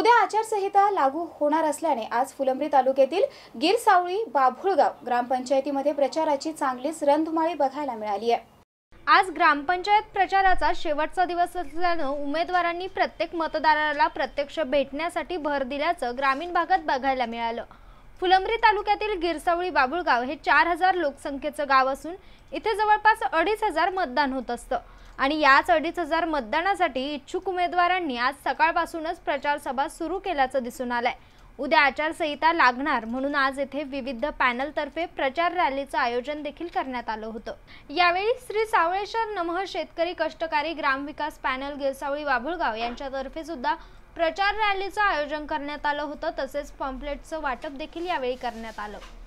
उद्या आचारसंहिता लागू होणार असल्याने आज फुलंब्री तालुक्यातील गिरसावळी बाभुळगाव ग्रामपंचायतीमध्ये प्रचाराची चांगलीच रणधुमाळी बघायला मिळाली आहे आज ग्रामपंचायत प्रचाराचा शेवटचा दिवस असल्यानं उमेदवारांनी प्रत्येक मतदाराला प्रत्यक्ष भेटण्यासाठी भर दिल्याचं ग्रामीण भागात बघायला मिळालं फुलंब्री तालुक्यातील गिरसावळी बाबुळगाव हे चार हजार लोकसंख्येचं गाव असून इथे जवळपास अडीच हजार मतदान होत असतं आणि याच अडीच हजार मतदानासाठी इच्छुक उमेदवारांनी आज सकाळपासूनच प्रचारसभा सुरू केल्याचं दिसून आलंय उद्या आचारसंहिता लागणार म्हणून आज येथे विविध पॅनलतर्फे प्रचार रॅलीचं आयोजन देखील करण्यात आलं होतं यावेळी श्री सावळेश्वर नमः शेतकरी कष्टकारी ग्रामविकास पॅनल गिरसावळी वाभुळगाव यांच्यातर्फे सुद्धा प्रचार रॅलीचं आयोजन करण्यात आलं होतं तसेच पॉम्पलेटचं वाटप देखील यावेळी करण्यात आलं